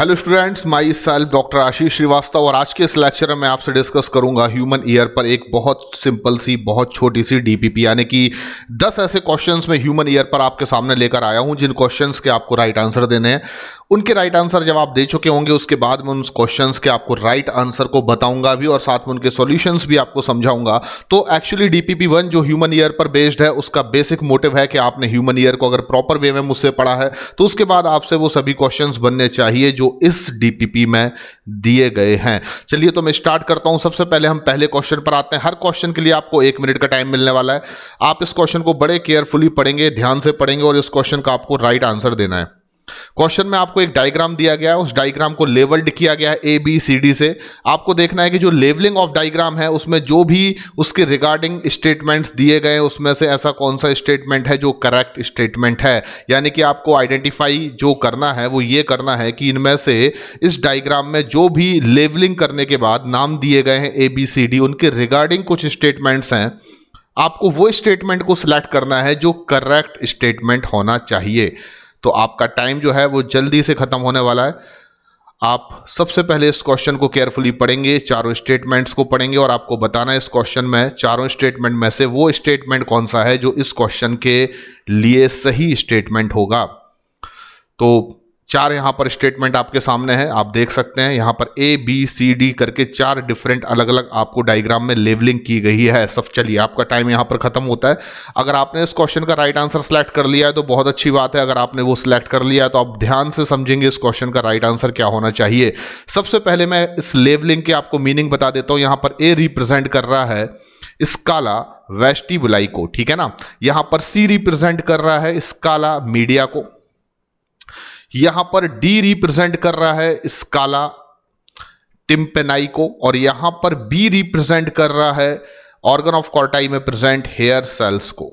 hello students myself doctor Ashish Srivastava और आज के इस लेक्चर में आपसे डिस्कस करूंगा ह्यूमन ईयर पर एक बहुत सिंपल सी बहुत छोटी सी डीपीपी यानी कि 10 ऐसे क्वेश्चंस में ह्यूमन ईयर पर आपके सामने लेकर आया हूं जिन क्वेश्चंस के आपको राइट आंसर देने हैं उनके राइट आंसर जब आप दे चुके होंगे उसके बाद में उन क्वेश्चंस के आपको राइट आंसर को बताऊंगा भी और साथ में उनके सॉल्यूशंस भी आपको समझाऊंगा तो एक्चुअली डीपीपी वन जो ह्यूमन ईयर पर बेस्ड है उसका बेसिक मोटिव है कि आपने ह्यूमन ईयर को अगर प्रॉपर वे में मुझसे पढ़ा है तो उसके बाद आपसे वो सभी क्वेश्चन बनने चाहिए जो इस डीपीपी में दिए गए हैं चलिए तो मैं स्टार्ट करता हूं सबसे पहले हम पहले क्वेश्चन पर आते हैं हर क्वेश्चन के लिए आपको एक मिनट का टाइम मिलने वाला है आप इस क्वेश्चन को बड़े केयरफुली पढ़ेंगे ध्यान से पढ़ेंगे और इस क्वेश्चन का आपको राइट आंसर देना है क्वेश्चन में आपको एक डायग्राम दिया गया है उस डायग्राम को लेवल्ड किया गया है ए बी सी डी से आपको देखना है कि जो लेवलिंग ऑफ डायग्राम है उसमें जो भी उसके रिगार्डिंग स्टेटमेंट्स दिए गए उसमें से ऐसा कौन सा स्टेटमेंट है जो करेक्ट स्टेटमेंट है यानी कि आपको आइडेंटिफाई जो करना है वो ये करना है कि इनमें से इस डायग्राम में जो भी लेवलिंग करने के बाद नाम दिए गए हैं ए बी सी डी उनके रिगार्डिंग कुछ स्टेटमेंट्स हैं आपको वो स्टेटमेंट को सिलेक्ट करना है जो करेक्ट स्टेटमेंट होना चाहिए तो आपका टाइम जो है वो जल्दी से ख़त्म होने वाला है आप सबसे पहले इस क्वेश्चन को केयरफुली पढ़ेंगे चारों स्टेटमेंट्स को पढ़ेंगे और आपको बताना है इस क्वेश्चन में चारों स्टेटमेंट में से वो स्टेटमेंट कौन सा है जो इस क्वेश्चन के लिए सही स्टेटमेंट होगा तो चार यहाँ पर स्टेटमेंट आपके सामने है आप देख सकते हैं यहाँ पर ए बी सी डी करके चार डिफरेंट अलग अलग आपको डायग्राम में लेबलिंग की गई है सब चलिए आपका टाइम यहाँ पर खत्म होता है अगर आपने इस क्वेश्चन का राइट आंसर सेलेक्ट कर लिया है तो बहुत अच्छी बात है अगर आपने वो सिलेक्ट कर लिया है तो आप ध्यान से समझेंगे इस क्वेश्चन का राइट आंसर क्या होना चाहिए सबसे पहले मैं इस लेबलिंग के आपको मीनिंग बता देता हूँ यहाँ पर ए रिप्रेजेंट कर रहा है स्काला वेस्टिबुलाई को ठीक है ना यहाँ पर सी रिप्रेजेंट कर रहा है स्काला मीडिया को यहां पर डी रिप्रेजेंट कर रहा है स्काला टिम्पेनाई को और यहां पर बी रिप्रेजेंट कर रहा है ऑर्गन ऑफ कॉर्टाई में प्रेजेंट हेयर सेल्स को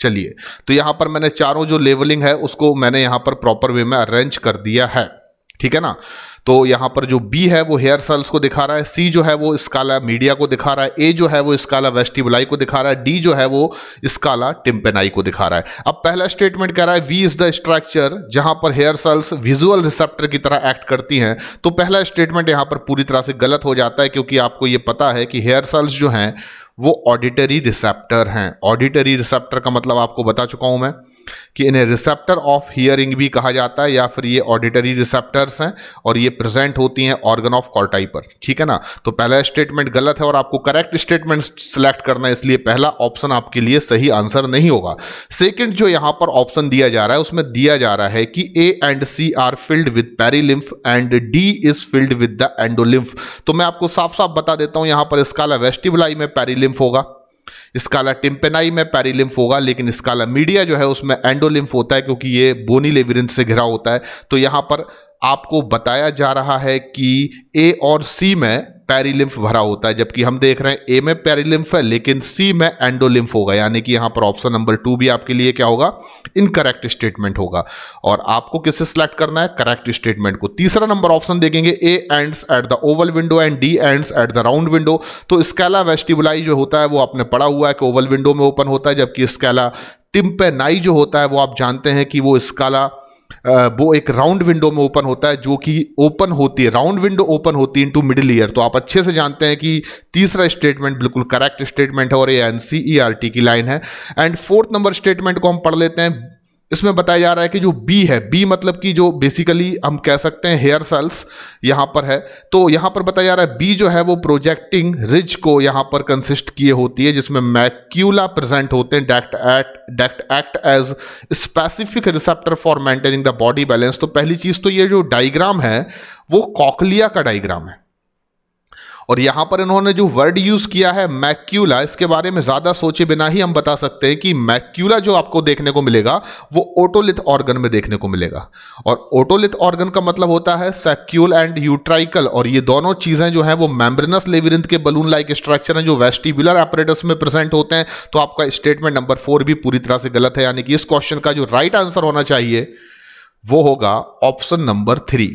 चलिए तो यहां पर मैंने चारों जो लेवलिंग है उसको मैंने यहां पर प्रॉपर वे में अरेंज कर दिया है ठीक है ना तो यहां पर जो बी है वो हेयर सेल्स को दिखा रहा है सी जो है वो स्काला मीडिया को दिखा रहा है ए जो है वो स्काला वेस्टिबुलाई को दिखा रहा है डी जो है वो स्काला टिम्पेनाई को दिखा रहा है अब पहला स्टेटमेंट कह रहा है वी इज द स्ट्रक्चर जहां पर हेयर सेल्स विजुअल रिसेप्टर की तरह एक्ट करती हैं तो पहला स्टेटमेंट यहां पर पूरी तरह से गलत हो जाता है क्योंकि आपको ये पता है कि हेयर सेल्स जो हैं वो ऑडिटरी रिसेप्टर हैं ऑडिटरी रिसेप्टर का मतलब आपको बता चुका हूं मैं कि इन्हें रिसेप्टर ऑफ हियरिंग भी कहा जाता है या फिर ये ऑडिटरी रिसेप्टर्स हैं और ये प्रेजेंट होती हैं ऑर्गन ऑफ कॉर्टाई पर ठीक है ना तो पहला स्टेटमेंट गलत है और आपको करेक्ट स्टेटमेंट सिलेक्ट करना है इसलिए पहला ऑप्शन आपके लिए सही आंसर नहीं होगा सेकेंड जो यहाँ पर ऑप्शन दिया जा रहा है उसमें दिया जा रहा है कि A and C are filled with perilymph and D is filled with the endolymph तो मैं आपको साफ साफ बता देता हूँ यहाँ पर इसकाला वेस्टिबलाई में पेरीलिम्फ होगा स्काला टिम्पेनाई में पैरीलिम्फ होगा लेकिन स्काला मीडिया जो है उसमें एंडोलिम्फ होता है क्योंकि ये बोनी लेविरिंथ से घिरा होता है तो यहाँ पर आपको बताया जा रहा है कि ए और सी में पेरीलिम्फ भरा होता है जबकि हम देख रहे हैं ए में पेरीलिम्फ है लेकिन सी में एंडोलिम्फ होगा यानी कि यहां पर ऑप्शन नंबर टू भी आपके लिए क्या होगा इनकरेक्ट स्टेटमेंट होगा और आपको किससे सिलेक्ट करना है करेक्ट स्टेटमेंट को तीसरा नंबर ऑप्शन देखेंगे A ends at the oval window and D ends at the round window तो स्कैला वेस्टिबुलाई जो होता है वो आपने पढ़ा हुआ है कि ओवल विंडो में ओपन होता है जबकि स्कैला टिम्पेनाई जो होता है वो आप जानते हैं कि वो स्काला वो एक राउंड विंडो में ओपन होता है जो कि ओपन होती है राउंड विंडो ओपन होती है इनटू मिडिल ईयर तो आप अच्छे से जानते हैं कि तीसरा स्टेटमेंट बिल्कुल करेक्ट स्टेटमेंट है और ये एन आर टी की लाइन है एंड फोर्थ नंबर स्टेटमेंट को हम पढ़ लेते हैं इसमें बताया जा रहा है कि जो बी है बी मतलब कि जो बेसिकली हम कह सकते हैं हेयर सेल्स यहाँ पर है तो यहाँ पर बताया जा रहा है बी जो है वो प्रोजेक्टिंग रिज को यहाँ पर कंसिस्ट किए होती है जिसमें मैक्यूला प्रेजेंट होते हैं duct act duct act as specific receptor for maintaining the body balance तो पहली चीज़ तो ये जो डाइग्राम है वो कॉकलिया का डाइग्राम है और यहां पर इन्होंने जो वर्ड यूज़ किया है मैक्यूला इसके बारे में ज़्यादा सोचे बिना ही हम बता सकते हैं कि मैक्यूला जो आपको देखने को मिलेगा वो ओटोलिथ ऑर्गन में देखने को मिलेगा और ओटोलिथ ऑर्गन का मतलब होता है सैक्यूल एंड यूट्राइकल और ये दोनों चीज़ें जो है वो मेम्ब्रेनस लेविरिंथ के बलून लाइक स्ट्रक्चर है जो वेस्टिबुलर ऑपरेटस में प्रेजेंट होते हैं तो आपका स्टेटमेंट नंबर फोर भी पूरी तरह से गलत है यानी कि इस क्वेश्चन का जो राइट आंसर होना चाहिए वो होगा ऑप्शन नंबर थ्री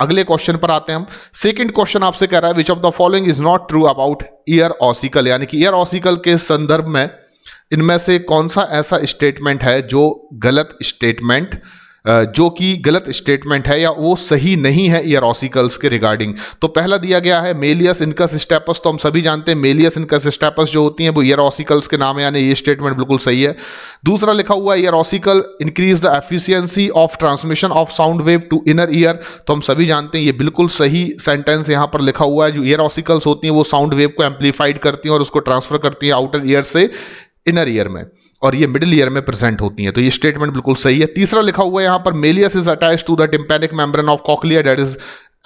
अगले क्वेश्चन पर आते हैं हम सेकंड क्वेश्चन आपसे कह रहा है which of the following is not true about ear ossicle यानी कि ईयर ऑसिकल के संदर्भ में इनमें से कौन सा ऐसा स्टेटमेंट है जो गलत स्टेटमेंट जो कि गलत स्टेटमेंट है या वो सही नहीं है ऑसिकल्स के रिगार्डिंग तो पहला दिया गया है मेलियस इनकस स्टेपस तो हम सभी जानते हैं मेलियस इनकस स्टेपस जो होती हैं वो ऑसिकल्स के नाम यानी ये स्टेटमेंट बिल्कुल सही है दूसरा लिखा हुआ है ossicle increase the efficiency of transmission of sound wave to inner ear तो हम सभी जानते हैं ये बिल्कुल सही सेंटेंस यहाँ पर लिखा हुआ है जो ऑसिकल्स होती हैं वो साउंड वेव को एम्पलीफाइड करती हैं और उसको ट्रांसफर करती हैं आउटर ईयर से इनर ईयर में और ये मिडिल ईयर में प्रेजेंट होती हैं तो ये स्टेटमेंट बिल्कुल सही है तीसरा लिखा हुआ है यहाँ पर malleus is attach to the tympanic membrane of cochlea that is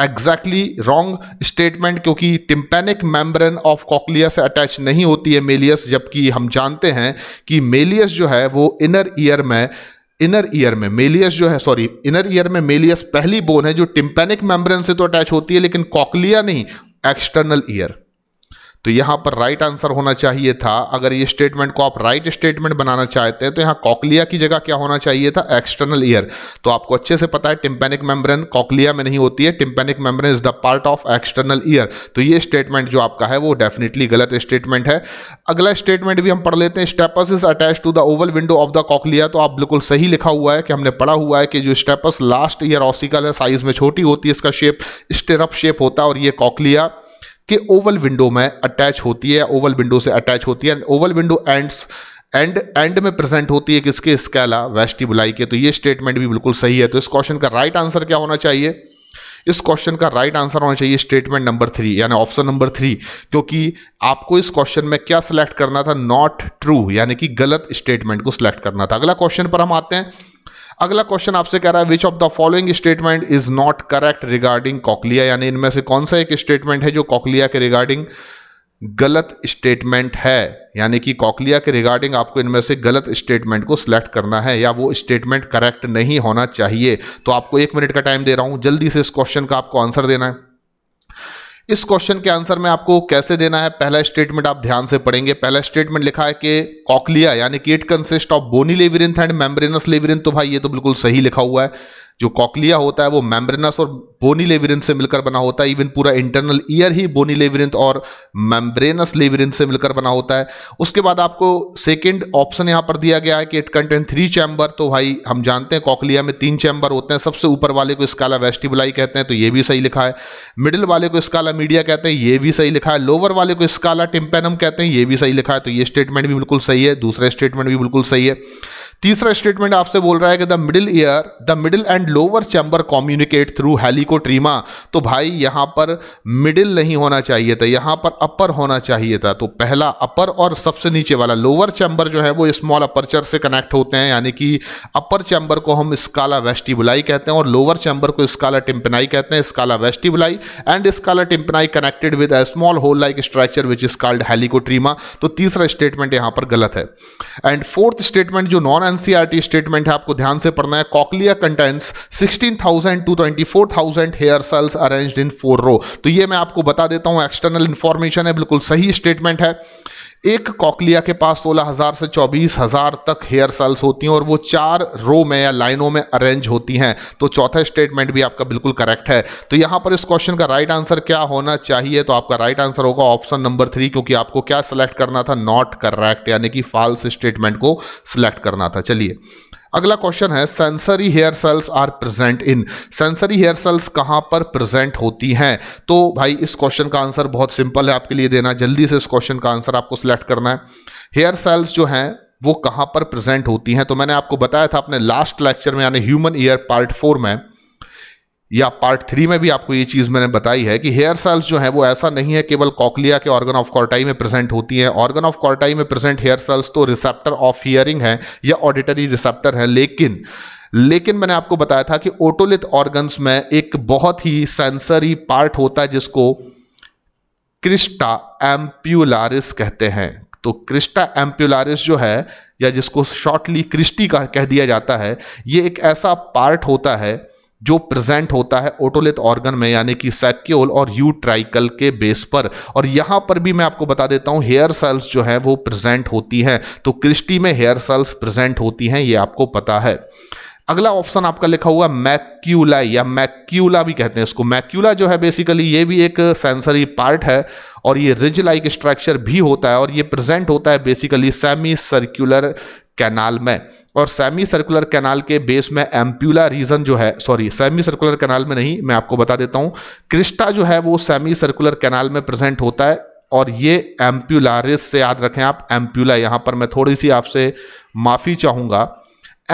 exactly wrong statement क्योंकि टिम्पेनिक मेम्ब्रेन ऑफ कॉकलिया से अटैच नहीं होती है मेलियस जबकि हम जानते हैं कि मेलियस जो है वो इनर ईयर में इनर ईयर में मेलियस जो है सॉरी इनर ईयर में मेलियस पहली बोन है जो टिम्पेनिक मेम्ब्रेन से तो अटैच होती है लेकिन कॉकलिया नहीं एक्सटर्नल ईयर तो यहाँ पर राइट आंसर होना चाहिए था अगर ये स्टेटमेंट को आप राइट स्टेटमेंट बनाना चाहते हैं तो यहाँ कॉकलिया की जगह क्या होना चाहिए था एक्सटर्नल ईयर तो आपको अच्छे से पता है टिम्पेनिक मेम्ब्रेन कॉकलिया में नहीं होती है tympanic membrane is the part of external ear तो ये स्टेटमेंट जो आपका है वो डेफिनेटली गलत स्टेटमेंट है अगला स्टेटमेंट भी हम पढ़ लेते हैं stapes is attach to the oval window of the cochlea तो आप बिल्कुल सही लिखा हुआ है कि हमने पढ़ा हुआ है कि जो स्टेपस लास्ट ईयर ऑसिकल है साइज में छोटी होती है इसका शेप स्टेरअप शेप होता है और ये कॉकलिया के ओवल विंडो में अटैच होती है ओवल विंडो से अटैच होती है oval window ends end end में प्रेजेंट होती है किसके स्कैला वेस्टिबुलाई के तो ये स्टेटमेंट भी बिल्कुल सही है तो इस क्वेश्चन का राइट right आंसर क्या होना चाहिए इस क्वेश्चन का राइट right आंसर होना चाहिए स्टेटमेंट नंबर थ्री यानी ऑप्शन नंबर थ्री क्योंकि आपको इस क्वेश्चन में क्या सिलेक्ट करना था नॉट ट्रू यानी कि गलत स्टेटमेंट को सिलेक्ट करना था अगला क्वेश्चन पर हम आते हैं अगला क्वेश्चन आपसे कह रहा है which of the following statement is not correct regarding cochlea यानी इनमें से कौन सा एक स्टेटमेंट है जो कॉकलिया के रिगार्डिंग गलत स्टेटमेंट है यानी कि कॉकलिया के रिगार्डिंग आपको इनमें से गलत स्टेटमेंट को सिलेक्ट करना है या वो स्टेटमेंट करेक्ट नहीं होना चाहिए तो आपको एक मिनट का टाइम दे रहा हूँ जल्दी से इस क्वेश्चन का आपको आंसर देना है इस क्वेश्चन के आंसर में आपको कैसे देना है पहला स्टेटमेंट आप ध्यान से पढ़ेंगे पहला स्टेटमेंट लिखा है कि कॉकलिया यानी कि it consist of bony labyrinth and membranous labyrinth तो भाई ये तो बिल्कुल सही लिखा हुआ है जो कॉकलिया होता है वो मेम्ब्रेनस और बोनी लेविरिंथ से मिलकर बना होता है इवन पूरा इंटरनल ईयर ही बोनी लेविरिंथ और मेम्ब्रेनस लेविरिंथ से मिलकर बना होता है उसके बाद आपको सेकंड ऑप्शन यहाँ पर दिया गया है कि इट कंटेन थ्री चैम्बर तो भाई हम जानते हैं कॉकलिया में तीन चैम्बर होते हैं सबसे ऊपर वाले को स्काला वेस्टिबुलाई कहते हैं तो ये भी सही लिखा है मिडिल वाले को स्काला मीडिया कहते हैं ये भी सही लिखा है लोअर वाले को स्काला टिम्पेनम कहते हैं ये भी सही लिखा है तो ये स्टेटमेंट भी बिल्कुल सही है दूसरा स्टेटमेंट भी बिल्कुल सही है तीसरा स्टेटमेंट आपसे बोल रहा है कि the middle ear the middle and lower chamber communicate through helicotrema तो भाई यहां पर मिडिल नहीं होना चाहिए था यहां पर अपर होना चाहिए था तो पहला अपर और सबसे नीचे वाला लोअर चैम्बर जो है वो स्मॉल अपर्चर से कनेक्ट होते हैं यानी कि अपर चैम्बर को हम स्काला वेस्टिबुलाई कहते हैं और लोअर चैम्बर को स्काला टिम्पनाई कहते हैं scala vestibuli and scala tympani connected with a small hole like structure which is called helicotrema तो तीसरा स्टेटमेंट यहां पर गलत है एंड फोर्थ स्टेटमेंट जो नॉन एनसीईआरटी स्टेटमेंट है आपको ध्यान से पढ़ना है cochlea contents 16,000 to 24,000 hair cells arranged in four row तो ये मैं आपको बता देता हूं एक्सटर्नल इंफॉर्मेशन है बिल्कुल सही स्टेटमेंट है एक कॉकलिया के पास सोलह हज़ार से चौबीस हज़ार तक हेयर सेल्स होती हैं और वो चार रो में या लाइनों में अरेंज होती हैं तो चौथा स्टेटमेंट भी आपका बिल्कुल करेक्ट है तो यहाँ पर इस क्वेश्चन का राइट आंसर क्या होना चाहिए तो आपका राइट आंसर होगा ऑप्शन नंबर थ्री क्योंकि आपको क्या सिलेक्ट करना था नॉट करेक्ट यानी कि फॉल्स स्टेटमेंट को सिलेक्ट करना था चलिए अगला क्वेश्चन है sensory hair cells are present in sensory hair cells कहाँ पर प्रेजेंट होती हैं तो भाई इस क्वेश्चन का आंसर बहुत सिंपल है आपके लिए देना जल्दी से इस क्वेश्चन का आंसर आपको सिलेक्ट करना है हेयर सेल्स जो हैं वो कहाँ पर प्रेजेंट होती हैं तो मैंने आपको बताया था अपने लास्ट लेक्चर में यानी ह्यूमन ईयर पार्ट फोर में या पार्ट थ्री में भी आपको ये चीज़ मैंने बताई है कि हेयर सेल्स जो हैं वो ऐसा नहीं है केवल कॉकलिया के ऑर्गन ऑफ कॉर्टाई में प्रेजेंट होती हैं ऑर्गन ऑफ कॉर्टाई में प्रेजेंट हेयर सेल्स तो रिसेप्टर ऑफ हियरिंग है या ऑडिटरी रिसेप्टर है लेकिन लेकिन मैंने आपको बताया था कि ओटोलिथ ऑर्गन्स में एक बहुत ही सेंसरी पार्ट होता है जिसको क्रिस्टा एम्प्यूलारिस कहते हैं तो क्रिस्टा एम्प्यूलारिस जो है या जिसको शॉर्टली क्रिस्टी का कह दिया जाता है ये एक ऐसा पार्ट होता है जो प्रेजेंट होता है ओटोलिथ ऑर्गन में यानी कि सैक्योल और यूट्राइकल के बेस पर और यहाँ पर भी मैं आपको बता देता हूँ हेयर सेल्स जो है वो प्रेजेंट होती हैं तो क्रिस्टी में हेयर सेल्स प्रेजेंट होती हैं ये आपको पता है अगला ऑप्शन आपका लिखा हुआ मैक्यूला या मैक्यूला भी कहते हैं इसको मैक्यूला जो है बेसिकली ये भी एक सेंसरी पार्ट है और ये रिज लाइक स्ट्रक्चर भी होता है और ये प्रेजेंट होता है बेसिकली सेमी सर्क्यूलर कैनाल में और सेमी सर्कुलर कैनाल के बेस में एम्प्यूला रीजन जो है सॉरी सेमी सर्कुलर कैनाल में नहीं मैं आपको बता देता हूँ क्रिस्टा जो है वो सेमी सर्कुलर कैनाल में प्रेजेंट होता है और ये एम्प्यूलारिस से याद रखें आप एम्प्यूला यहाँ पर मैं थोड़ी सी आपसे माफ़ी चाहूँगा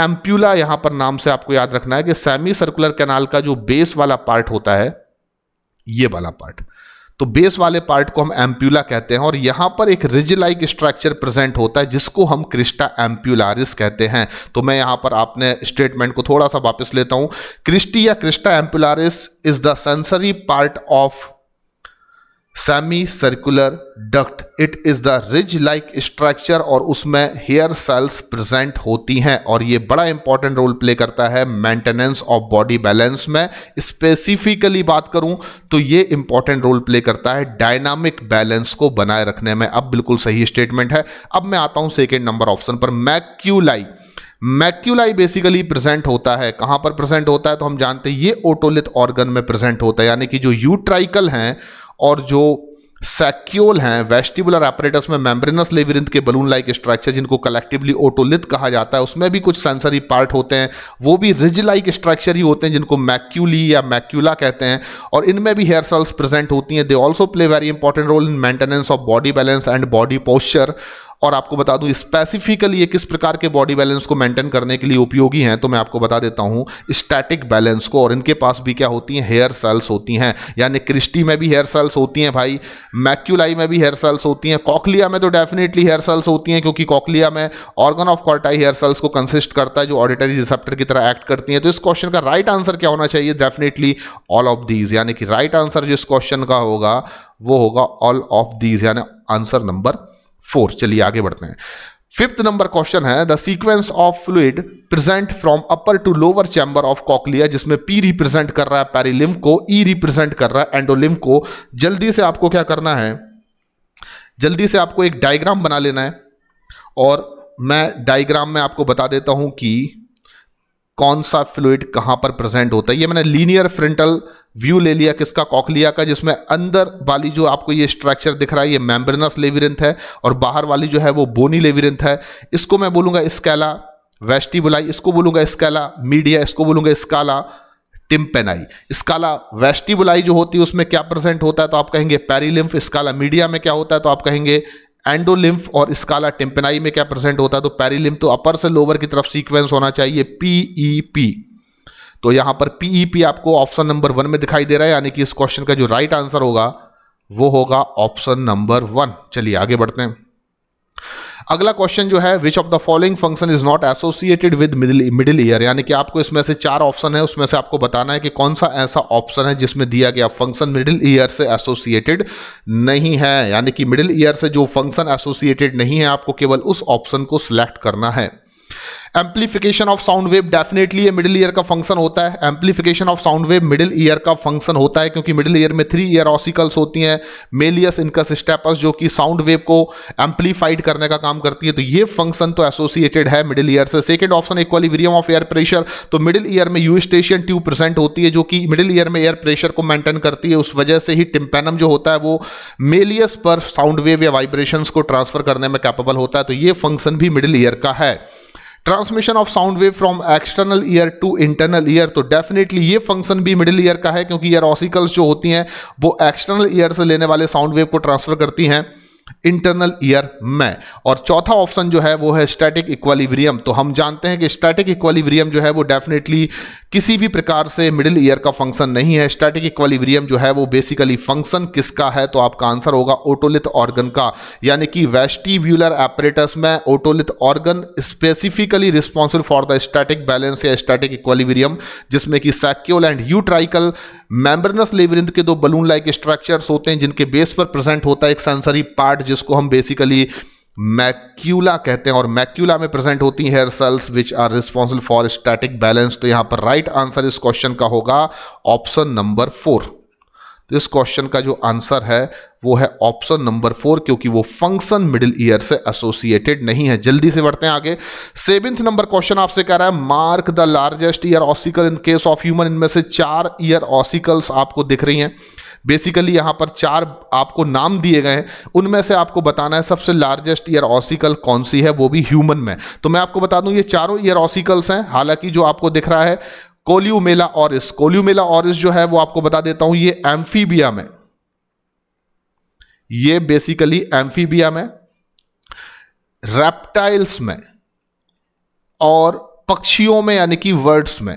एम्प्यूला यहाँ पर नाम से आपको याद रखना है कि सेमी सर्कुलर कैनाल का जो बेस वाला पार्ट होता है ये वाला पार्ट तो बेस वाले पार्ट को हम एम्प्यूला कहते हैं और यहां पर एक रिज लाइक स्ट्रक्चर प्रेजेंट होता है जिसको हम क्रिस्टा एम्प्यूलारिस कहते हैं तो मैं यहां पर आपने स्टेटमेंट को थोड़ा सा वापस लेता हूं क्रिस्टी या crista ampullaris is the sensory part of semi circular duct it is the ridge like structure और उसमें हेयर सेल्स प्रेजेंट होती हैं और ये बड़ा इंपॉर्टेंट रोल प्ले करता है मेंटेनेंस ऑफ बॉडी बैलेंस में स्पेसिफिकली बात करूं तो ये इंपॉर्टेंट रोल प्ले करता है डायनामिक बैलेंस को बनाए रखने में अब बिल्कुल सही स्टेटमेंट है अब मैं आता हूँ सेकेंड नंबर ऑप्शन पर मैक्यूलाई मैक्यूलाई बेसिकली प्रेजेंट होता है कहाँ पर प्रेजेंट होता है तो हम जानते हैं ये ओटोलिथ ऑर्गन में प्रेजेंट होता है यानी कि जो यूट्राइकल हैं और जो सेक्यूल हैं वेस्टिबुलर ऑपरेटर्स में मेम्ब्रेनस लेविरिंथ के बलून लाइक स्ट्रक्चर जिनको कलेक्टिवली ओटोलिथ कहा जाता है उसमें भी कुछ सेंसरी पार्ट होते हैं वो भी रिज लाइक स्ट्रक्चर ही होते हैं जिनको मैक्यूली या मैक्यूला कहते हैं और इनमें भी हेयर सेल्स प्रेजेंट होती हैं they also play very important role in maintenance of body balance and body posture और आपको बता दूं स्पेसिफिकली ये किस प्रकार के बॉडी बैलेंस को मेंटेन करने के लिए उपयोगी हैं तो मैं आपको बता देता हूं स्टैटिक बैलेंस को और इनके पास भी क्या होती हैं हेयर सेल्स होती हैं यानी क्रिस्टी में भी हेयर सेल्स होती हैं भाई मैक्यूलाई में भी हेयर सेल्स होती हैं कॉकलिया में तो डेफिनेटली हेयर सेल्स होती हैं क्योंकि कॉकलिया में organ of Corti hair cells को कंसिस्ट करता है जो ऑडिटरी रिसेप्टर की तरह एक्ट करती हैं तो इस क्वेश्चन का राइट आंसर क्या होना चाहिए डेफिनेटली ऑल ऑफ दीज यानी कि राइट आंसर जो इस क्वेश्चन का होगा वो होगा ऑल ऑफ दीज यानी आंसर नंबर फोर चलिए आगे बढ़ते हैं फिफ्थ नंबर क्वेश्चन है the sequence of fluid present from upper to lower chamber of cochlea जिसमें पी रिप्रेजेंट कर रहा है पैरिलिम को ई e रिप्रेजेंट कर रहा है एंडोलिम को जल्दी से आपको क्या करना है जल्दी से आपको एक डायग्राम बना लेना है और मैं डायग्राम में आपको बता देता हूं कि कौन सा फ्लूड कहां पर प्रेजेंट होता है ये मैंने लीनियर फ्रंटल व्यू ले लिया किसका कॉकलिया का जिसमें अंदर वाली जो आपको ये स्ट्रक्चर दिख रहा है ये मेम्ब्रेनस लेविरिंथ है और बाहर वाली जो है वो बोनी लेविरिंथ है इसको मैं बोलूंगा स्केला वेस्टिबुलाई इसको बोलूंगा स्केला मीडिया इसको बोलूंगा स्काला टिम्पेनाई स्काला वेस्टिबुलाई जो होती है उसमें क्या प्रेजेंट होता है तो आप कहेंगे पेरीलिम्फ स्काला मीडिया में क्या होता है तो आप कहेंगे एंडोलिम्फ और स्काला टिम्पेनाई में क्या प्रेजेंट होता है तो पेरीलिम्फ तो अपर से लोअर की तरफ सीक्वेंस होना चाहिए पीई पी e तो यहां पर पीई पी e आपको ऑप्शन नंबर वन में दिखाई दे रहा है यानी कि इस क्वेश्चन का जो राइट आंसर होगा वो होगा ऑप्शन नंबर वन चलिए आगे बढ़ते हैं अगला क्वेश्चन जो है which of the following function is not associated with middle middle ear यानी कि आपको इसमें से चार ऑप्शन है उसमें से आपको बताना है कि कौन सा ऐसा ऑप्शन है जिसमें दिया गया फंक्शन मिडिल ईयर से एसोसिएटेड नहीं है यानी कि मिडिल ईयर से जो फंक्शन एसोसिएटेड नहीं है आपको केवल उस ऑप्शन को सिलेक्ट करना है amplification of sound wave definitely ये मिडिल ईयर का फंक्शन होता है amplification of sound wave middle ear का फंक्शन होता है क्योंकि मिडिल ईयर में थ्री ईयर ऑसिकल्स होती हैं मेलियस इनकस स्टेपस जो कि साउंड वेव को एम्पलीफाइड करने का काम करती है तो ये फंक्शन तो एसोसिएटेड है मिडिल ईयर से second option equilibrium of air pressure तो मिडिल ईयर में यूस्टेशियन ट्यूब प्रेजेंट होती है जो कि मिडिल ईयर में एयर प्रेशर को मेंटेन करती है उस वजह से ही टिम्पेनम जो होता है वो मेलियस पर साउंड वेव या वाइब्रेशन को ट्रांसफर करने में कैपेबल होता है तो ये फंक्शन भी मिडिल ईयर का है transmission of sound wave from external ear to internal ear तो डेफिनेटली ये फंक्शन भी मिडिल ईयर का है क्योंकि ईयर ऑसिकल्स जो होती हैं वो एक्सटर्नल ईयर से लेने वाले साउंड वेव को ट्रांसफर करती हैं इंटरनल ईयर में और चौथा ऑप्शन जो है वो है स्टैटिक इक्वलिब्रियम तो हम जानते हैं कि स्टैटिक इक्वलिब्रियम जो है वो डेफिनेटली किसी भी प्रकार से मिडिल ईयर का फंक्शन नहीं है स्टैटिक इक्वलिब्रियम जो है वो बेसिकली फंक्शन किसका है तो आपका आंसर होगा ओटोलिथ ऑर्गन का यानी कि वेस्टिब्यूलर एपरेटस में otolith organ specifically responsible for the static balance या स्टैटिक इक्वलिब्रियम जिसमें कि सैक्योल एंड यूट्राइकल मेम्बरनस लेवरिंद के दो बलून लाइक स्ट्रक्चर्स होते हैं जिनके बेस पर प्रेजेंट होता है एक सेंसरी पार्ट जिसको हम बेसिकली मैक्यूला कहते हैं और मैक्यूला में प्रेजेंट होती हैं hair cells which are responsible for static balance तो यहाँ पर राइट आंसर इस क्वेश्चन का होगा ऑप्शन नंबर फोर तो इस क्वेश्चन का जो आंसर है वो है ऑप्शन नंबर फोर क्योंकि वो फंक्शन मिडिल ईयर से एसोसिएटेड नहीं है जल्दी से बढ़ते हैं आगे सेवेंथ नंबर क्वेश्चन आपसे कह रहा है mark the largest ear ossicle in case of human इनमें से चार ईयर ऑसिकल्स आपको दिख रही हैं बेसिकली यहां पर चार आपको नाम दिए गए हैं उनमें से आपको बताना है सबसे लार्जेस्ट ईयर ऑसिकल कौन सी है वो भी ह्यूमन में तो मैं आपको बता दूं ये चारों ईयर ऑसिकल्स हैं हालांकि जो आपको दिख रहा है कोल्यूमेला ऑरिस कोल्यूमेला ऑरिस जो है वो आपको बता देता हूं ये एम्फीबिया में ये बेसिकली एम्फीबिया में रेप्टाइल्स में और पक्षियों में यानी कि वर्ड्स में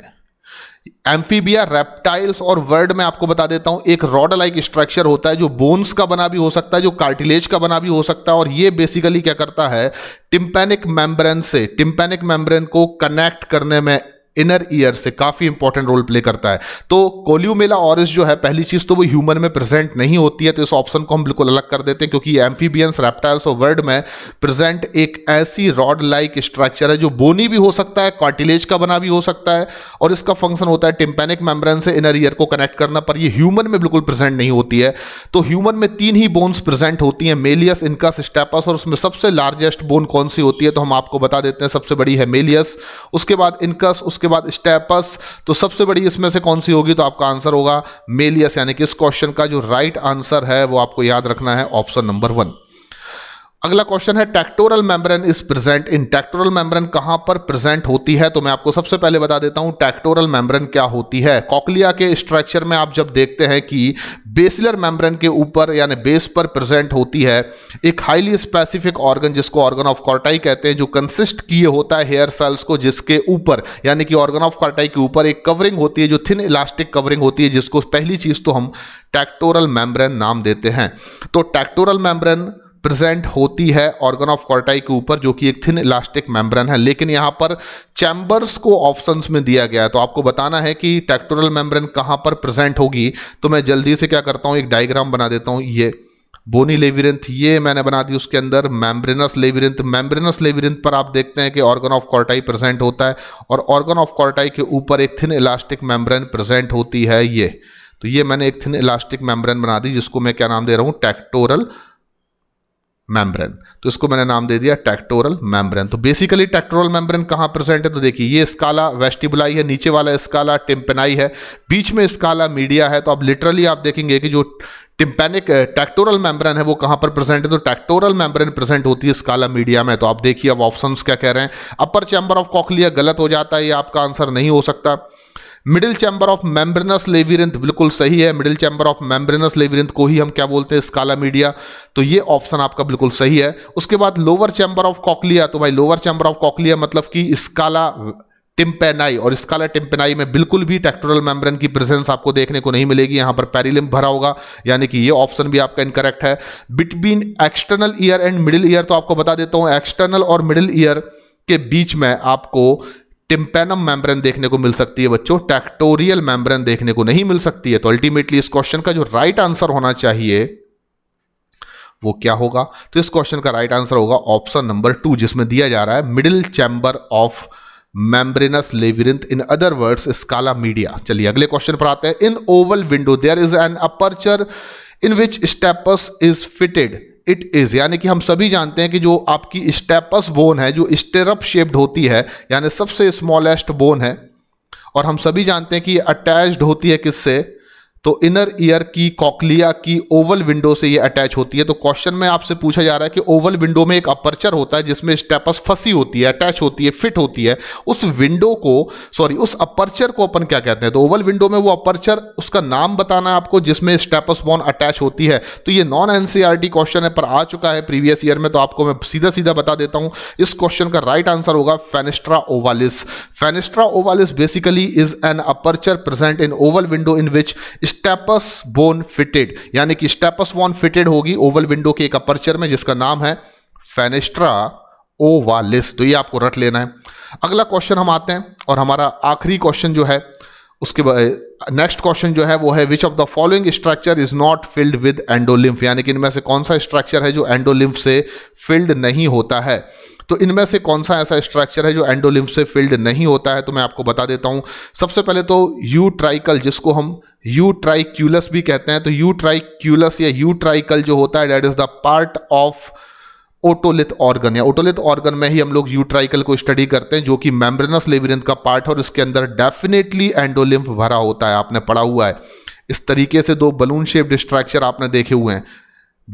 एम्फीबिया रेप्टाइल्स और वर्ड में आपको बता देता हूं एक रॉड लाइक स्ट्रक्चर होता है जो बोन्स का बना भी हो सकता है जो कार्टिलेज का बना भी हो सकता है और ये बेसिकली क्या करता है टिम्पेनिक मेम्ब्रेन से टिम्पेनिक मेम्ब्रेन को कनेक्ट करने में इनर ईयर से काफ़ी इंपॉर्टेंट रोल प्ले करता है तो कोल्यूमेला ऑरिस जो है पहली चीज़ तो वो ह्यूमन में प्रेजेंट नहीं होती है तो इस ऑप्शन को हम बिल्कुल अलग कर देते हैं क्योंकि एम्फीबियंस रेप्टाइल्स ऑफ वर्ल्ड में प्रेजेंट एक ऐसी रॉड लाइक स्ट्रक्चर है जो बोनी भी हो सकता है कार्टिलेज का बना भी हो सकता है और इसका फंक्शन होता है टिम्पेनिक मेम्ब्रेन से इनर ईयर को कनेक्ट करना पर यह ह्यूमन में बिल्कुल प्रेजेंट नहीं होती है तो ह्यूमन में तीन ही बोन्स प्रेजेंट होती हैं मेलियस इनकस स्टेपस और उसमें सबसे लार्जेस्ट बोन कौन सी होती है तो हम आपको बता देते हैं सबसे बड़ी है मेलियस उसके बाद इनकस उसके बाद स्टेपस तो सबसे बड़ी इसमें से कौन सी होगी तो आपका आंसर होगा मेलियस यानी कि इस क्वेश्चन का जो राइट right आंसर है वो आपको याद रखना है ऑप्शन नंबर वन अगला क्वेश्चन है tectorial membrane is present in tectorial membrane कहां पर प्रेजेंट होती है तो मैं आपको सबसे पहले बता देता हूं टैक्टोरल मेम्ब्रेन क्या होती है कॉकलिया के स्ट्रक्चर में आप जब देखते हैं कि बेसिलर मेम्ब्रेन के ऊपर यानी बेस पर प्रेजेंट होती है एक हाईली स्पेसिफिक ऑर्गन जिसको ऑर्गन ऑफ कॉर्टाई कहते हैं जो कंसिस्ट किए होता है हेयर सेल्स को जिसके ऊपर यानी कि ऑर्गन ऑफ कॉर्टाई के ऊपर एक कवरिंग होती है जो थिन इलास्टिक कवरिंग होती है जिसको पहली चीज़ तो हम टैक्टोरल मेम्ब्रेन नाम देते हैं तो टैक्टोरल मेम्ब्रेन प्रेजेंट होती है ऑर्गन ऑफ कॉर्टाई के ऊपर जो कि एक थिन इलास्टिक मेम्ब्रेन है लेकिन यहाँ पर चैम्बर्स को ऑप्शंस में दिया गया है तो आपको बताना है कि टेक्टोरल मेम्ब्रेन कहाँ पर प्रेजेंट होगी तो मैं जल्दी से क्या करता हूँ एक डायग्राम बना देता हूँ ये बोनी लेविरिंथ ये मैंने बना दी उसके अंदर मैम्ब्रेनस लेविरिंथ मैम्ब्रेनस लेविरिंथ पर आप देखते हैं कि ऑर्गन ऑफ कॉर्टाई प्रेजेंट होता है और ऑर्गन ऑफ कॉर्टाई के ऊपर एक थिन इलास्टिक मेम्ब्रेन प्रेजेंट होती है ये तो ये मैंने एक थिन इलास्टिक मेम्ब्रेन बना दी जिसको मैं क्या नाम दे रहा हूँ टैक्टोरल मेम्ब्रेन तो इसको मैंने नाम दे दिया टैक्टोरल मेम्ब्रेन तो बेसिकली टेक्टोरल मेम्ब्रेन कहाँ प्रेजेंट है तो देखिए ये स्काला वेस्टिबुलाई है नीचे वाला स्काला टिम्पेनाई है बीच में स्काला मीडिया है तो अब लिटरली आप देखेंगे कि जो टिम्पेनिक टैक्टोरल मेम्ब्रेन है वो कहाँ पर प्रेजेंट है तो टैक्टोरल मेम्ब्रेन प्रेजेंट होती है स्काला मीडिया में तो आप देखिए अब ऑप्शंस क्या कह रहे हैं अपर चैम्बर ऑफ कॉकलिया गलत हो जाता है ये आपका आंसर नहीं हो सकता middle chamber of membranous labyrinth बिल्कुल सही है middle chamber of membranous labyrinth को ही हम क्या बोलते हैं स्काला मीडिया तो ये ऑप्शन आपका बिल्कुल सही है उसके बाद लोअर चैम्बर ऑफ कॉकलिया तो भाई लोअर चैम्बर ऑफ कॉकलिया मतलब कि स्काला टिम्पेनाई और स्काला टिम्पेनाई में बिल्कुल भी टेक्टोरल मेम्ब्रेन की प्रेजेंस आपको देखने को नहीं मिलेगी यहाँ पर पेरिलिम भरा होगा यानी कि ये ऑप्शन भी आपका इनकरेक्ट है between external ear and middle ear तो आपको बता देता हूँ एक्सटर्नल और मिडिल ईयर के बीच में आपको टिम्पेनम मेम्ब्रेन देखने को मिल सकती है बच्चों टैक्टोरियल मेम्ब्रेन देखने को नहीं मिल सकती है तो अल्टीमेटली इस क्वेश्चन का जो राइट आंसर होना चाहिए वो क्या होगा तो इस क्वेश्चन का राइट आंसर होगा ऑप्शन नंबर टू जिसमें दिया जा रहा है middle chamber of membranous labyrinth in other words scala media चलिए अगले क्वेश्चन पर आते हैं in oval window there is an aperture in which stapes is fitted it is यानी कि हम सभी जानते हैं कि जो आपकी स्टेपस बोन है जो स्टेरप शेप्ड होती है यानी सबसे स्मॉलेस्ट बोन है और हम सभी जानते हैं कि अटैच्ड होती है किससे तो इनर ईयर की कॉकलिया की ओवल विंडो से ये अटैच होती है तो क्वेश्चन में आपसे पूछा जा रहा है कि ओवल विंडो में एक अपर्चर होता है जिसमें स्टेपस फंसी होती है अटैच होती है फिट होती है उस विंडो को सॉरी उस अपर्चर को अपन क्या कहते हैं तो ओवल विंडो में वो अपर्चर उसका नाम बताना है आपको जिसमें स्टेपस बॉन अटैच होती है तो ये नॉन एनसीआरटी क्वेश्चन है पर आ चुका है प्रीवियस ईयर में तो आपको मैं सीधा सीधा बता देता हूँ इस क्वेश्चन का राइट आंसर होगा fenestra ovalis fenestra ovalis basically is an aperture present in oval window in which stapes bone fitted यानी कि स्टेपस बोन फिटेड होगी ओवल विंडो के एक अपर्चर में जिसका नाम है फेनेस्ट्रा ओवालिस तो ये आपको रट लेना है अगला क्वेश्चन हम आते हैं और हमारा आखिरी क्वेश्चन जो है उसके नेक्स्ट क्वेश्चन जो है वो है which of the following structure is not filled with endolymph यानी कि इनमें से कौन सा स्ट्रक्चर है जो एंडोलिम्फ से फिल्ड नहीं होता है तो इनमें से कौन सा ऐसा स्ट्रक्चर है जो एंडोलिम्फ से फिल्ड नहीं होता है तो मैं आपको बता देता हूँ सबसे पहले तो यू ट्राइकल जिसको हम यू ट्राइक्यूलस भी कहते हैं तो यू ट्राइक्यूलस या यू ट्राइकल जो होता है that is the part of otolith organ या ओटोलिथ ऑर्गन में ही हम लोग यूट्राइकल को स्टडी करते हैं जो कि मेम्ब्रेनस लेविरिंथ का पार्ट है और इसके अंदर डेफिनेटली एंडोलिम्फ भरा होता है आपने पढ़ा हुआ है इस तरीके से दो बलून शेप्ड स्ट्रक्चर आपने देखे हुए हैं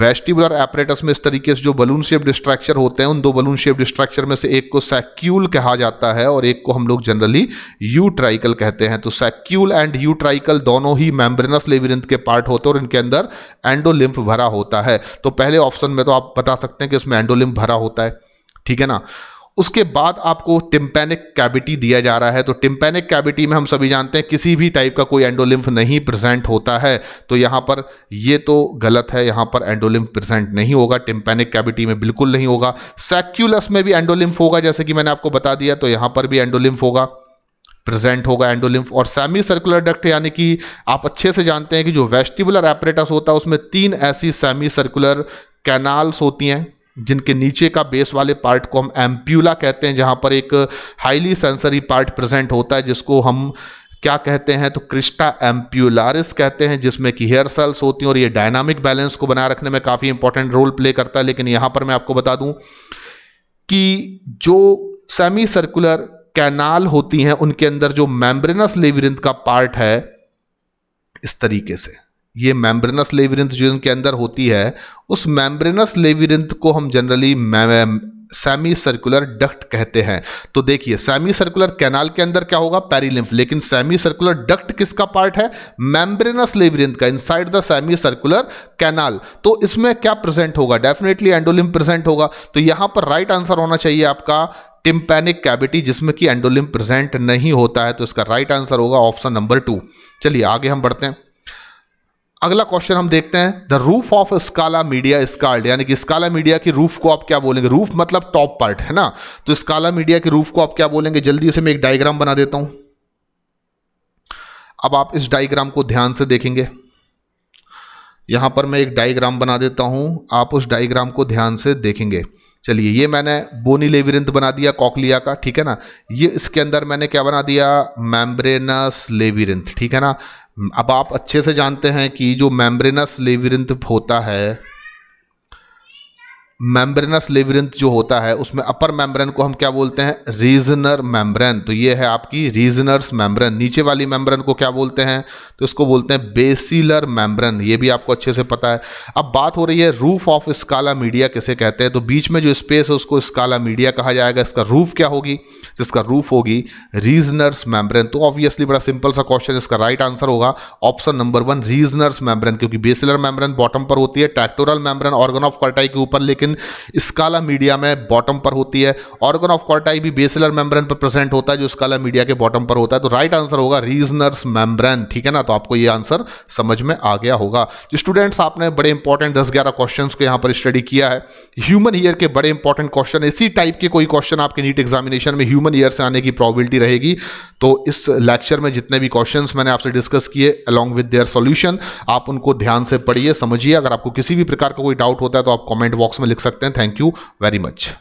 वेस्टिबुलर एपरेटस में इस तरीके से जो बलून शेप डिस्ट्रक्चर होते हैं उन दो बलून शेप डिस्ट्रक्चर में से एक को सैक्यूल कहा जाता है और एक को हम लोग जनरली यूट्राइकल कहते हैं तो सैक्यूल एंड यूट्राइकल दोनों ही मेम्ब्रेनस लेविरिंथ के पार्ट होते हैं और इनके अंदर एंडोलिम्फ भरा होता है तो पहले ऑप्शन में तो आप बता सकते हैं कि इसमें एंडोलिम्फ भरा होता है ठीक है ना उसके बाद आपको टिम्पेनिक कैविटी दिया जा रहा है तो टिम्पेनिक कैविटी में हम सभी जानते हैं किसी भी टाइप का कोई एंडोलिम्फ नहीं प्रेजेंट होता है तो यहाँ पर ये तो गलत है यहाँ पर एंडोलिम्फ प्रेजेंट नहीं होगा टिम्पेनिक कैविटी में बिल्कुल नहीं होगा सेक्यूलस में भी एंडोलिम्फ होगा जैसे कि मैंने आपको बता दिया तो यहाँ पर भी एंडोलिम्फ होगा प्रेजेंट होगा एंडोलिम्फ और सेमी सर्कुलर डक्ट यानी कि आप अच्छे से जानते हैं कि जो वेस्टिबुलर एपरेटस होता है उसमें तीन ऐसी सेमी सर्कुलर कैनाल्स होती हैं जिनके नीचे का बेस वाले पार्ट को हम एम्प्यूला कहते हैं जहाँ पर एक हाईली सेंसरी पार्ट प्रेजेंट होता है जिसको हम क्या कहते हैं तो क्रिस्टा एम्प्यूलारिस कहते हैं जिसमें कि हेयर सेल्स होती हैं और ये डायनामिक बैलेंस को बनाए रखने में काफ़ी इंपॉर्टेंट रोल प्ले करता है लेकिन यहाँ पर मैं आपको बता दूँ कि जो सेमी सर्कुलर कैनाल होती हैं उनके अंदर जो मैम्ब्रेनस लेविरिंथ का पार्ट है इस तरीके से ये मेम्ब्रेनस लेविरिंथ जो इनके अंदर होती है उस मेम्ब्रेनस लेविरिंथ को हम जनरली सेमी सर्कुलर डक्ट कहते हैं तो देखिए सेमी सर्कुलर कैनाल के अंदर क्या होगा पेरीलिम्फ लेकिन सेमी सर्कुलर डक्ट किसका पार्ट है मेम्ब्रेनस लेविरिंथ का inside the semi circular canal तो इसमें क्या प्रेजेंट होगा डेफिनेटली एंडोलिम प्रेजेंट होगा तो यहां पर राइट right आंसर होना चाहिए आपका टिम्पैनिक कैविटी जिसमें कि एंडोलिम प्रेजेंट नहीं होता है तो इसका राइट right आंसर होगा ऑप्शन नंबर टू चलिए आगे हम बढ़ते हैं अगला क्वेश्चन हम देखते हैं the roof of scala media called यानी कि स्काला मीडिया की रूफ को आप क्या बोलेंगे रूफ मतलब टॉप पार्ट है ना तो स्काला मीडिया की रूफ को आप क्या बोलेंगे जल्दी से मैं एक डायग्राम बना देता हूं अब आप इस डायग्राम को ध्यान से देखेंगे यहां पर मैं एक डायग्राम बना देता हूं आप उस डायग्राम को ध्यान से देखेंगे चलिए ये मैंने बोनी लेविरिंथ बना दिया कॉकलिया का ठीक है ना ये इसके अंदर मैंने क्या बना दिया मैम्ब्रेनस लेविरिंथ ठीक है ना अब आप अच्छे से जानते हैं कि जो मैम्ब्रेनस लेविरिंथ होता है मेम्ब्रेनस लेबरिंथ जो होता है उसमें अपर मेम्ब्रेन को हम क्या बोलते हैं रीजनर मेम्ब्रेन तो ये है आपकी रीजनर्स मेम्ब्रेन नीचे वाली मेम्ब्रेन को क्या बोलते हैं तो इसको बोलते हैं बेसिलर मेम्ब्रेन ये भी आपको अच्छे से पता है अब बात हो रही है रूफ ऑफ स्काला मीडिया किसे कहते हैं तो बीच में जो स्पेस है उसको स्काला मीडिया कहा जाएगा इसका रूफ क्या होगी जिसका रूफ होगी रीजनर्स मेम्ब्रेन तो ऑब्वियसली बड़ा सिंपल सा क्वेश्चन इसका राइट आंसर होगा option number one Reissner's membrane क्योंकि बेसिलर मेम्ब्रेन बॉटम पर होती है tectorial membrane organ of Corti के ऊपर लेकिन लेकिन स्काला मीडिया में बॉटम पर होती है ऑर्गन ऑफ कॉर्टाई भी बेसिलर मेम्ब्रेन पर प्रेजेंट होता है जो स्काला मीडिया के बॉटम पर होता है तो राइट आंसर होगा रीजनर्स मेम्ब्रेन ठीक है ना तो आपको ये आंसर समझ में आ गया होगा जो तो स्टूडेंट्स आपने बड़े इंपॉर्टेंट दस ग्यारह क्वेश्चन को यहाँ पर स्टडी किया है ह्यूमन ईयर के बड़े इंपॉर्टेंट क्वेश्चन इसी टाइप के कोई क्वेश्चन आपके नीट एग्जामिनेशन में ह्यूमन ईयर से आने की प्रॉबिलिटी रहेगी तो इस लेक्चर में जितने भी क्वेश्चन मैंने आपसे डिस्कस किए अलॉन्ग विद देयर सोल्यूशन आप उनको ध्यान से पढ़िए समझिए अगर आपको किसी भी प्रकार का कोई डाउट होता है तो आप कॉमेंट बॉक्स में लिख सकते हैं थैंक यू वेरी मच